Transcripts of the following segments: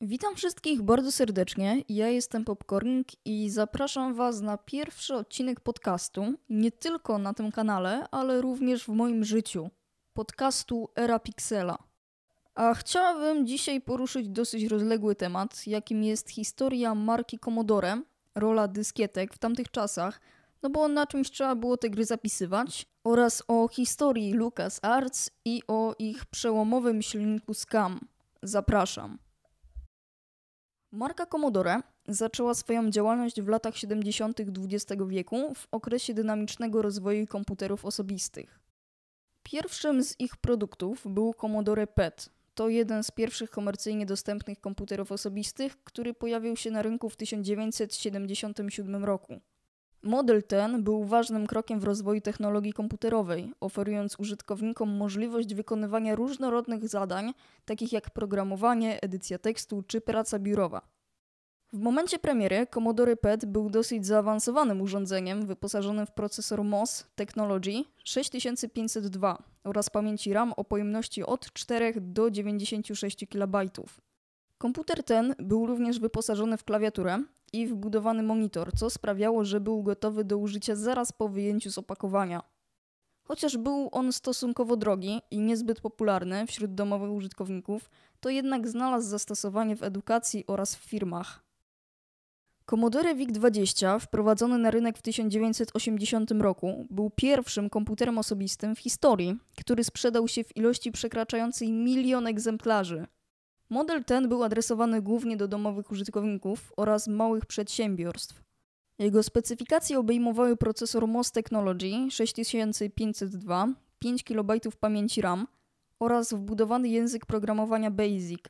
Witam wszystkich bardzo serdecznie. Ja jestem Popcornik i zapraszam Was na pierwszy odcinek podcastu, nie tylko na tym kanale, ale również w moim życiu. Podcastu Era Pixela. A chciałabym dzisiaj poruszyć dosyć rozległy temat, jakim jest historia marki Commodore, rola dyskietek w tamtych czasach, no bo na czymś trzeba było te gry zapisywać, oraz o historii LucasArts i o ich przełomowym silniku Scam. Zapraszam. Marka Commodore zaczęła swoją działalność w latach 70. XX wieku w okresie dynamicznego rozwoju komputerów osobistych. Pierwszym z ich produktów był Commodore PET. To jeden z pierwszych komercyjnie dostępnych komputerów osobistych, który pojawił się na rynku w 1977 roku. Model ten był ważnym krokiem w rozwoju technologii komputerowej, oferując użytkownikom możliwość wykonywania różnorodnych zadań, takich jak programowanie, edycja tekstu czy praca biurowa. W momencie premiery Commodore PET był dosyć zaawansowanym urządzeniem wyposażonym w procesor MOS Technology 6502 oraz pamięci RAM o pojemności od 4 do 96 KB. Komputer ten był również wyposażony w klawiaturę, i wbudowany monitor, co sprawiało, że był gotowy do użycia zaraz po wyjęciu z opakowania. Chociaż był on stosunkowo drogi i niezbyt popularny wśród domowych użytkowników, to jednak znalazł zastosowanie w edukacji oraz w firmach. Commodore VIC-20, wprowadzony na rynek w 1980 roku, był pierwszym komputerem osobistym w historii, który sprzedał się w ilości przekraczającej milion egzemplarzy. Model ten był adresowany głównie do domowych użytkowników oraz małych przedsiębiorstw. Jego specyfikacje obejmowały procesor MOS Technology 6502, 5 KB pamięci RAM oraz wbudowany język programowania BASIC.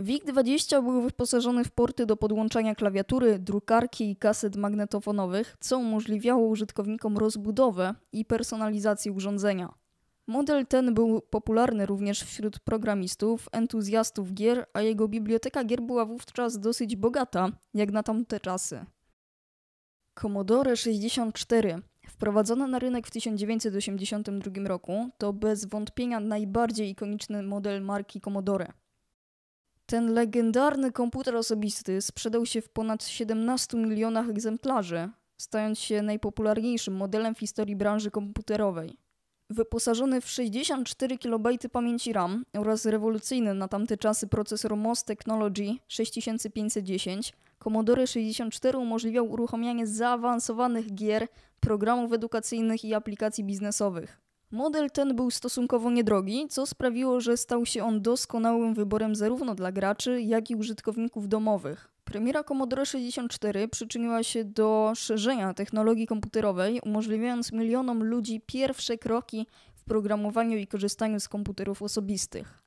VIC-20 był wyposażony w porty do podłączania klawiatury, drukarki i kaset magnetofonowych, co umożliwiało użytkownikom rozbudowę i personalizację urządzenia. Model ten był popularny również wśród programistów, entuzjastów gier, a jego biblioteka gier była wówczas dosyć bogata, jak na tamte czasy. Commodore 64 Wprowadzona na rynek w 1982 roku, to bez wątpienia najbardziej ikoniczny model marki Commodore. Ten legendarny komputer osobisty sprzedał się w ponad 17 milionach egzemplarzy, stając się najpopularniejszym modelem w historii branży komputerowej. Wyposażony w 64 KB pamięci RAM oraz rewolucyjny na tamte czasy procesor MOS Technology 6510, Commodore 64 umożliwiał uruchamianie zaawansowanych gier, programów edukacyjnych i aplikacji biznesowych. Model ten był stosunkowo niedrogi, co sprawiło, że stał się on doskonałym wyborem zarówno dla graczy, jak i użytkowników domowych. Premiera Commodore 64 przyczyniła się do szerzenia technologii komputerowej, umożliwiając milionom ludzi pierwsze kroki w programowaniu i korzystaniu z komputerów osobistych.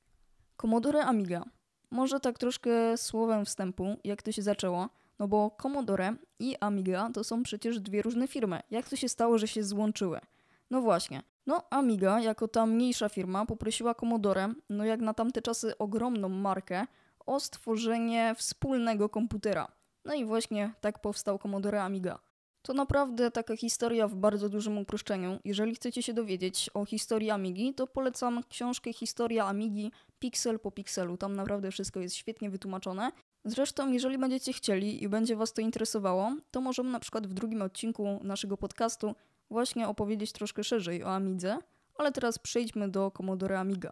Commodore Amiga. Może tak troszkę słowem wstępu, jak to się zaczęło, no bo Commodore i Amiga to są przecież dwie różne firmy. Jak to się stało, że się złączyły? No właśnie. No, Amiga, jako ta mniejsza firma, poprosiła Commodore, no jak na tamte czasy ogromną markę, o stworzenie wspólnego komputera. No i właśnie tak powstał Commodore Amiga. To naprawdę taka historia w bardzo dużym uproszczeniu. Jeżeli chcecie się dowiedzieć o historii Amigi, to polecam książkę Historia Amigi piksel po pikselu. Tam naprawdę wszystko jest świetnie wytłumaczone. Zresztą, jeżeli będziecie chcieli i będzie Was to interesowało, to możemy na przykład w drugim odcinku naszego podcastu właśnie opowiedzieć troszkę szerzej o Amidze, ale teraz przejdźmy do Commodore Amiga.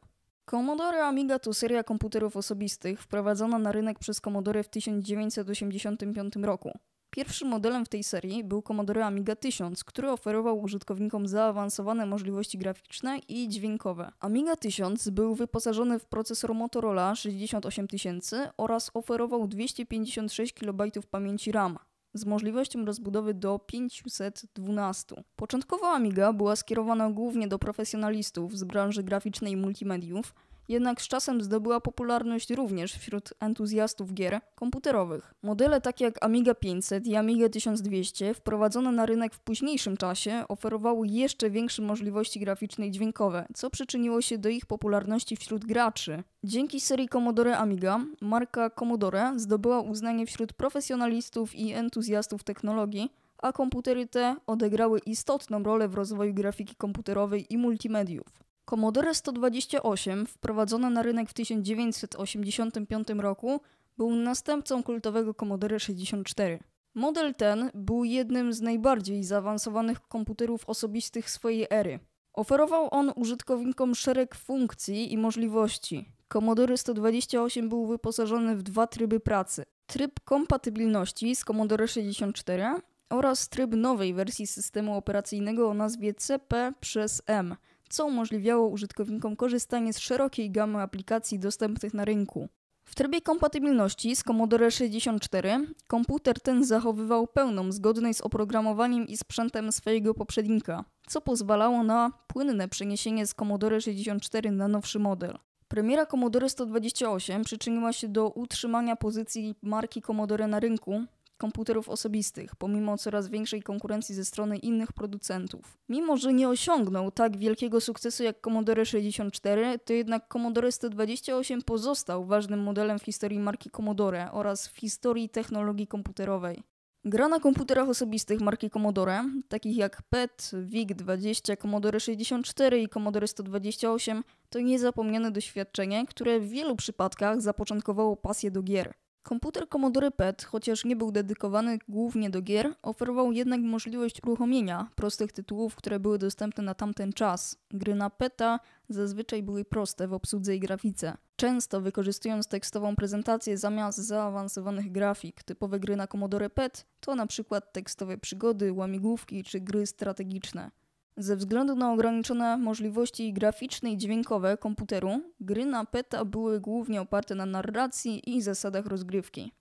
Commodore Amiga to seria komputerów osobistych wprowadzona na rynek przez Commodore w 1985 roku. Pierwszym modelem w tej serii był Commodore Amiga 1000, który oferował użytkownikom zaawansowane możliwości graficzne i dźwiękowe. Amiga 1000 był wyposażony w procesor Motorola 68000 oraz oferował 256 KB pamięci RAM z możliwością rozbudowy do 512. Początkowo Amiga była skierowana głównie do profesjonalistów z branży graficznej i multimediów, jednak z czasem zdobyła popularność również wśród entuzjastów gier komputerowych. Modele takie jak Amiga 500 i Amiga 1200 wprowadzone na rynek w późniejszym czasie oferowały jeszcze większe możliwości graficzne i dźwiękowe, co przyczyniło się do ich popularności wśród graczy. Dzięki serii Commodore Amiga marka Commodore zdobyła uznanie wśród profesjonalistów i entuzjastów technologii, a komputery te odegrały istotną rolę w rozwoju grafiki komputerowej i multimediów. Commodore 128, wprowadzony na rynek w 1985 roku, był następcą kultowego Commodore 64. Model ten był jednym z najbardziej zaawansowanych komputerów osobistych swojej ery. Oferował on użytkownikom szereg funkcji i możliwości. Commodore 128 był wyposażony w dwa tryby pracy. Tryb kompatybilności z Commodore 64 oraz tryb nowej wersji systemu operacyjnego o nazwie CP przez M – co umożliwiało użytkownikom korzystanie z szerokiej gamy aplikacji dostępnych na rynku. W trybie kompatybilności z Commodore 64 komputer ten zachowywał pełną zgodność z oprogramowaniem i sprzętem swojego poprzednika, co pozwalało na płynne przeniesienie z Commodore 64 na nowszy model. Premiera Commodore 128 przyczyniła się do utrzymania pozycji marki Commodore na rynku, komputerów osobistych, pomimo coraz większej konkurencji ze strony innych producentów. Mimo, że nie osiągnął tak wielkiego sukcesu jak Commodore 64, to jednak Commodore 128 pozostał ważnym modelem w historii marki Commodore oraz w historii technologii komputerowej. Gra na komputerach osobistych marki Commodore, takich jak PET, VIC-20, Commodore 64 i Commodore 128, to niezapomniane doświadczenie, które w wielu przypadkach zapoczątkowało pasję do gier. Komputer Commodore PET, chociaż nie był dedykowany głównie do gier, oferował jednak możliwość uruchomienia prostych tytułów, które były dostępne na tamten czas. Gry na PETA zazwyczaj były proste w obsłudze i grafice. Często wykorzystując tekstową prezentację zamiast zaawansowanych grafik, typowe gry na Commodore PET to na przykład tekstowe przygody, łamigłówki czy gry strategiczne. Ze względu na ograniczone możliwości graficzne i dźwiękowe komputeru, gry na PETA były głównie oparte na narracji i zasadach rozgrywki.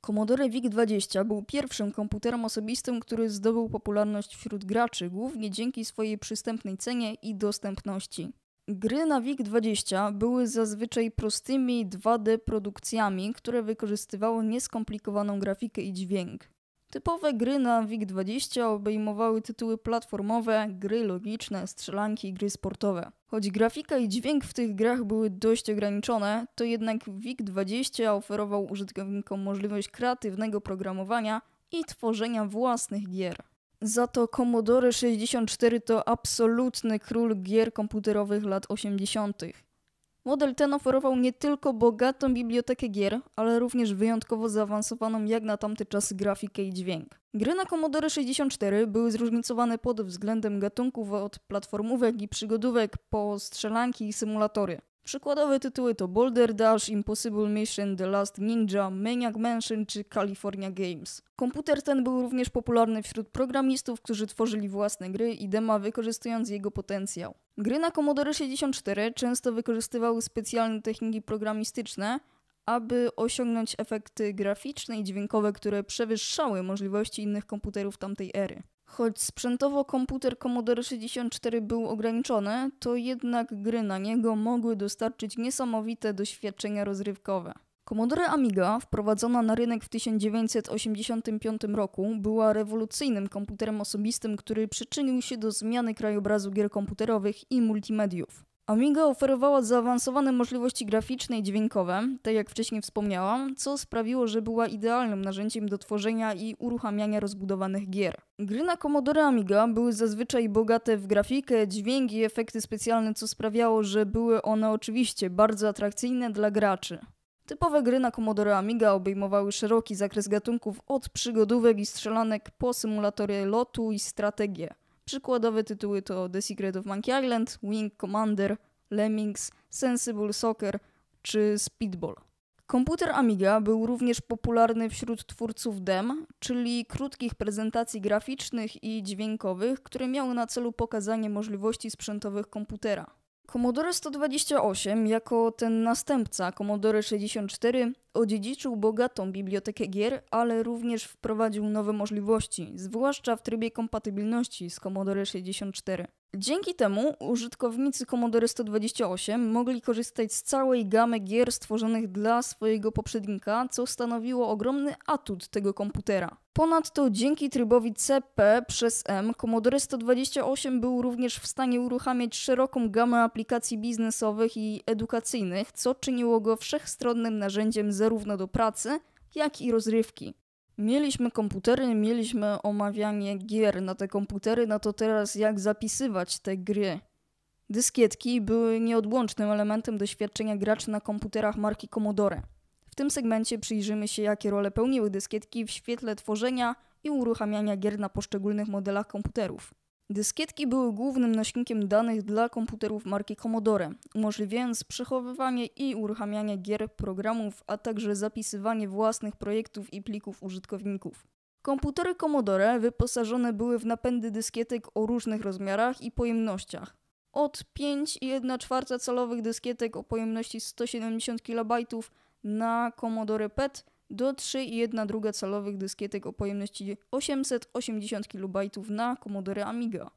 Commodore VIC-20 był pierwszym komputerem osobistym, który zdobył popularność wśród graczy, głównie dzięki swojej przystępnej cenie i dostępności. Gry na VIC-20 były zazwyczaj prostymi 2D produkcjami, które wykorzystywały nieskomplikowaną grafikę i dźwięk. Typowe gry na WIG-20 obejmowały tytuły platformowe, gry logiczne, strzelanki i gry sportowe. Choć grafika i dźwięk w tych grach były dość ograniczone, to jednak WIG-20 oferował użytkownikom możliwość kreatywnego programowania i tworzenia własnych gier. Za to Commodore 64 to absolutny król gier komputerowych lat 80. Model ten oferował nie tylko bogatą bibliotekę gier, ale również wyjątkowo zaawansowaną jak na tamte czasy grafikę i dźwięk. Gry na Commodore 64 były zróżnicowane pod względem gatunków od platformówek i przygodówek po strzelanki i symulatory. Przykładowe tytuły to Boulder Dash, Impossible Mission, The Last Ninja, Maniac Mansion czy California Games. Komputer ten był również popularny wśród programistów, którzy tworzyli własne gry i dema wykorzystując jego potencjał. Gry na Commodore 64 często wykorzystywały specjalne techniki programistyczne, aby osiągnąć efekty graficzne i dźwiękowe, które przewyższały możliwości innych komputerów tamtej ery. Choć sprzętowo komputer Commodore 64 był ograniczony, to jednak gry na niego mogły dostarczyć niesamowite doświadczenia rozrywkowe. Commodore Amiga, wprowadzona na rynek w 1985 roku, była rewolucyjnym komputerem osobistym, który przyczynił się do zmiany krajobrazu gier komputerowych i multimediów. Amiga oferowała zaawansowane możliwości graficzne i dźwiękowe, tak jak wcześniej wspomniałam, co sprawiło, że była idealnym narzędziem do tworzenia i uruchamiania rozbudowanych gier. Gry na Commodore Amiga były zazwyczaj bogate w grafikę, dźwięki i efekty specjalne, co sprawiało, że były one oczywiście bardzo atrakcyjne dla graczy. Typowe gry na Commodore Amiga obejmowały szeroki zakres gatunków od przygodówek i strzelanek po symulatory lotu i strategie. Przykładowe tytuły to The Secret of Monkey Island, Wing Commander, Lemmings, Sensible Soccer czy Speedball. Komputer Amiga był również popularny wśród twórców DEM, czyli krótkich prezentacji graficznych i dźwiękowych, które miały na celu pokazanie możliwości sprzętowych komputera. Commodore 128 jako ten następca Commodore 64 odziedziczył bogatą bibliotekę gier, ale również wprowadził nowe możliwości, zwłaszcza w trybie kompatybilności z Commodore 64. Dzięki temu użytkownicy Commodore 128 mogli korzystać z całej gamy gier stworzonych dla swojego poprzednika, co stanowiło ogromny atut tego komputera. Ponadto dzięki trybowi CP przez M Commodore 128 był również w stanie uruchamiać szeroką gamę aplikacji biznesowych i edukacyjnych, co czyniło go wszechstronnym narzędziem zarówno do pracy, jak i rozrywki. Mieliśmy komputery, mieliśmy omawianie gier na te komputery, no to teraz jak zapisywać te gry? Dyskietki były nieodłącznym elementem doświadczenia graczy na komputerach marki Commodore. W tym segmencie przyjrzymy się, jakie role pełniły dyskietki w świetle tworzenia i uruchamiania gier na poszczególnych modelach komputerów. Dyskietki były głównym nośnikiem danych dla komputerów marki Commodore, umożliwiając przechowywanie i uruchamianie gier, programów, a także zapisywanie własnych projektów i plików użytkowników. Komputery Commodore wyposażone były w napędy dyskietek o różnych rozmiarach i pojemnościach. Od 5,1 calowych dyskietek o pojemności 170 KB na Commodore PET do druga calowych dyskietek o pojemności 880 KB na Commodore Amiga.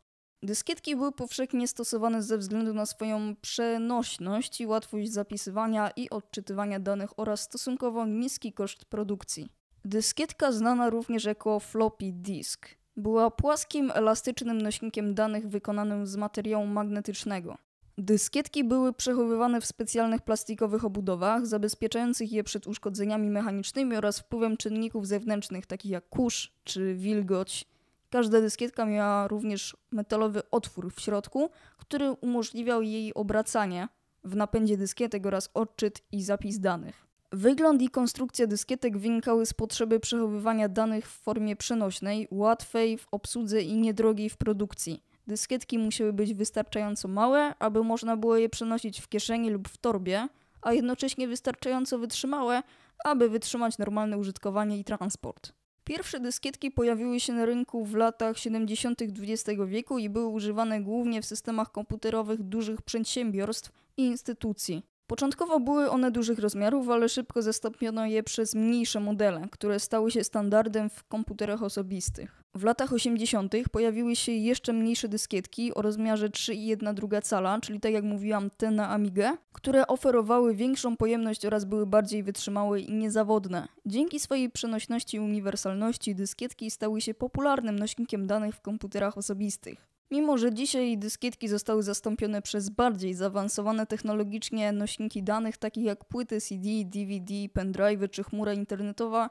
Dyskietki były powszechnie stosowane ze względu na swoją przenośność i łatwość zapisywania i odczytywania danych oraz stosunkowo niski koszt produkcji. Dyskietka znana również jako floppy disk. Była płaskim, elastycznym nośnikiem danych wykonanym z materiału magnetycznego. Dyskietki były przechowywane w specjalnych plastikowych obudowach, zabezpieczających je przed uszkodzeniami mechanicznymi oraz wpływem czynników zewnętrznych, takich jak kurz czy wilgoć. Każda dyskietka miała również metalowy otwór w środku, który umożliwiał jej obracanie w napędzie dyskietek oraz odczyt i zapis danych. Wygląd i konstrukcja dyskietek wynikały z potrzeby przechowywania danych w formie przenośnej, łatwej w obsłudze i niedrogiej w produkcji. Dyskietki musiały być wystarczająco małe, aby można było je przenosić w kieszeni lub w torbie, a jednocześnie wystarczająco wytrzymałe, aby wytrzymać normalne użytkowanie i transport. Pierwsze dyskietki pojawiły się na rynku w latach 70. XX wieku i były używane głównie w systemach komputerowych dużych przedsiębiorstw i instytucji. Początkowo były one dużych rozmiarów, ale szybko zastąpiono je przez mniejsze modele, które stały się standardem w komputerach osobistych. W latach 80. pojawiły się jeszcze mniejsze dyskietki o rozmiarze 3,1 cala, czyli tak jak mówiłam, te na Amigę, które oferowały większą pojemność oraz były bardziej wytrzymałe i niezawodne. Dzięki swojej przenośności i uniwersalności dyskietki stały się popularnym nośnikiem danych w komputerach osobistych. Mimo, że dzisiaj dyskietki zostały zastąpione przez bardziej zaawansowane technologicznie nośniki danych, takie jak płyty CD, DVD, pendrive czy chmura internetowa,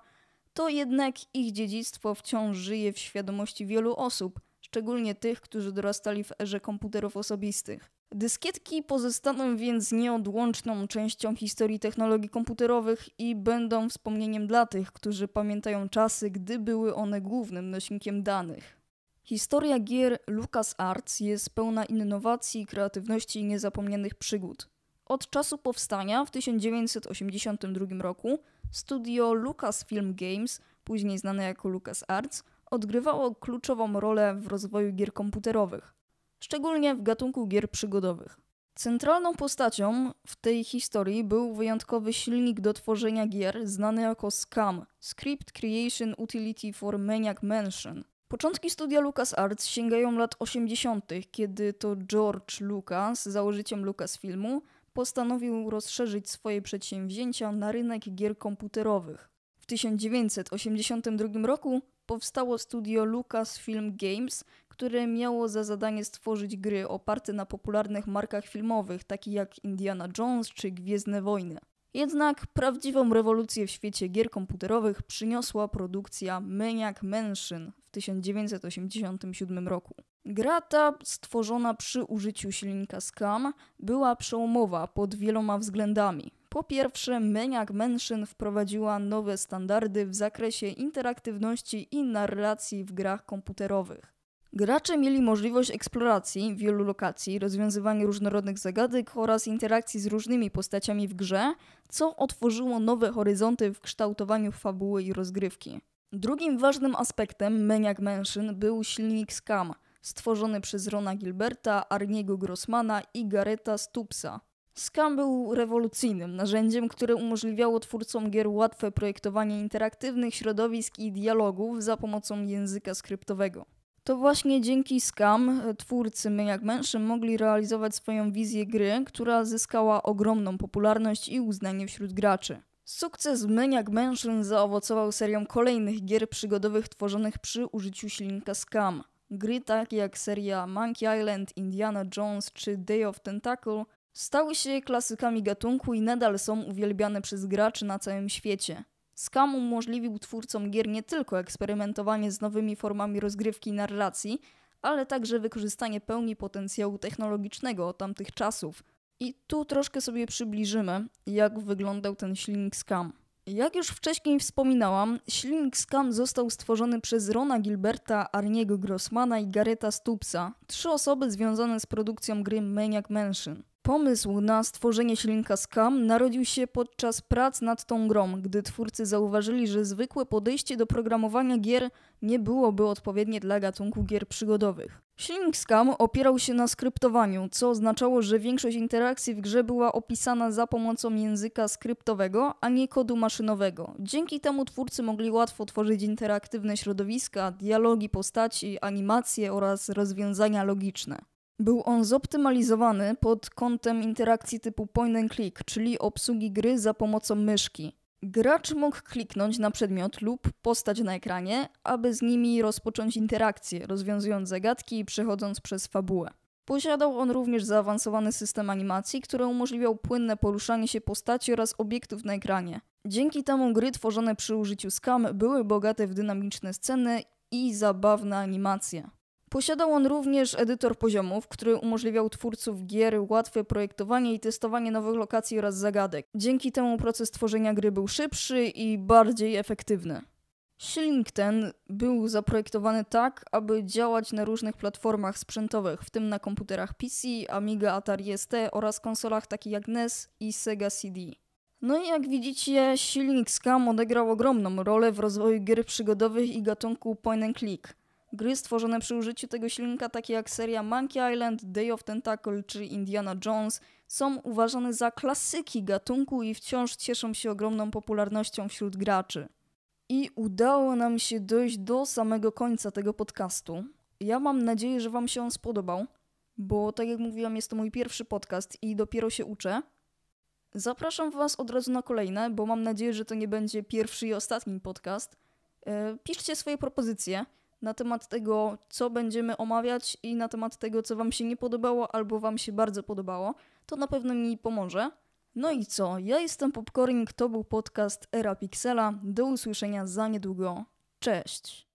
to jednak ich dziedzictwo wciąż żyje w świadomości wielu osób, szczególnie tych, którzy dorastali w erze komputerów osobistych. Dyskietki pozostaną więc nieodłączną częścią historii technologii komputerowych i będą wspomnieniem dla tych, którzy pamiętają czasy, gdy były one głównym nośnikiem danych. Historia gier LucasArts jest pełna innowacji, kreatywności i niezapomnianych przygód. Od czasu powstania w 1982 roku studio Lucasfilm Games, później znane jako LucasArts, odgrywało kluczową rolę w rozwoju gier komputerowych, szczególnie w gatunku gier przygodowych. Centralną postacią w tej historii był wyjątkowy silnik do tworzenia gier znany jako SCAM Script Creation Utility for Maniac Mansion – Początki studia LucasArts sięgają lat 80., kiedy to George Lucas, założyciem Lucasfilmu, postanowił rozszerzyć swoje przedsięwzięcia na rynek gier komputerowych. W 1982 roku powstało studio Lucasfilm Games, które miało za zadanie stworzyć gry oparte na popularnych markach filmowych, takich jak Indiana Jones czy Gwiezdne Wojny. Jednak prawdziwą rewolucję w świecie gier komputerowych przyniosła produkcja Maniac Mansion w 1987 roku. Gra ta, stworzona przy użyciu silnika SCAM, była przełomowa pod wieloma względami. Po pierwsze, Maniac Mansion wprowadziła nowe standardy w zakresie interaktywności i narracji w grach komputerowych. Gracze mieli możliwość eksploracji wielu lokacji, rozwiązywania różnorodnych zagadek oraz interakcji z różnymi postaciami w grze, co otworzyło nowe horyzonty w kształtowaniu fabuły i rozgrywki. Drugim ważnym aspektem Maniac Mansion był silnik Scam, stworzony przez Rona Gilberta, Arniego Grossmana i Gareta Stupsa. Scam był rewolucyjnym narzędziem, które umożliwiało twórcom gier łatwe projektowanie interaktywnych środowisk i dialogów za pomocą języka skryptowego. To właśnie dzięki Scam e, twórcy My Jak Mężczyzn mogli realizować swoją wizję gry, która zyskała ogromną popularność i uznanie wśród graczy. Sukces Myniak Mansion zaowocował serią kolejnych gier przygodowych tworzonych przy użyciu silnika Scam. Gry takie jak seria Monkey Island, Indiana Jones czy Day of Tentacle stały się klasykami gatunku i nadal są uwielbiane przez graczy na całym świecie. Scam umożliwił twórcom gier nie tylko eksperymentowanie z nowymi formami rozgrywki i narracji, ale także wykorzystanie pełni potencjału technologicznego od tamtych czasów. I tu troszkę sobie przybliżymy, jak wyglądał ten silnik Scam. Jak już wcześniej wspominałam, silnik Scam został stworzony przez Rona Gilberta, Arniego Grossmana i Gareta Stubbsa, trzy osoby związane z produkcją gry Maniac Mansion. Pomysł na stworzenie silnika Scam narodził się podczas prac nad tą grą, gdy twórcy zauważyli, że zwykłe podejście do programowania gier nie byłoby odpowiednie dla gatunku gier przygodowych. Silnik Scam opierał się na skryptowaniu, co oznaczało, że większość interakcji w grze była opisana za pomocą języka skryptowego, a nie kodu maszynowego. Dzięki temu twórcy mogli łatwo tworzyć interaktywne środowiska, dialogi postaci, animacje oraz rozwiązania logiczne. Był on zoptymalizowany pod kątem interakcji typu point and click, czyli obsługi gry za pomocą myszki. Gracz mógł kliknąć na przedmiot lub postać na ekranie, aby z nimi rozpocząć interakcję, rozwiązując zagadki i przechodząc przez fabułę. Posiadał on również zaawansowany system animacji, który umożliwiał płynne poruszanie się postaci oraz obiektów na ekranie. Dzięki temu gry tworzone przy użyciu SCAM były bogate w dynamiczne sceny i zabawne animacje. Posiadał on również edytor poziomów, który umożliwiał twórców gier łatwe projektowanie i testowanie nowych lokacji oraz zagadek. Dzięki temu proces tworzenia gry był szybszy i bardziej efektywny. Silnik ten był zaprojektowany tak, aby działać na różnych platformach sprzętowych, w tym na komputerach PC, Amiga, Atari ST oraz konsolach takich jak NES i Sega CD. No i jak widzicie, silnik Scam odegrał ogromną rolę w rozwoju gier przygodowych i gatunku point and click. Gry stworzone przy użyciu tego silnika, takie jak seria Monkey Island, Day of Tentacle czy Indiana Jones, są uważane za klasyki gatunku i wciąż cieszą się ogromną popularnością wśród graczy. I udało nam się dojść do samego końca tego podcastu. Ja mam nadzieję, że Wam się on spodobał, bo tak jak mówiłam, jest to mój pierwszy podcast i dopiero się uczę. Zapraszam Was od razu na kolejne, bo mam nadzieję, że to nie będzie pierwszy i ostatni podcast. E, piszcie swoje propozycje na temat tego, co będziemy omawiać i na temat tego, co Wam się nie podobało albo Wam się bardzo podobało. To na pewno mi pomoże. No i co? Ja jestem Popcorning, to był podcast Era Pixela. Do usłyszenia za niedługo. Cześć!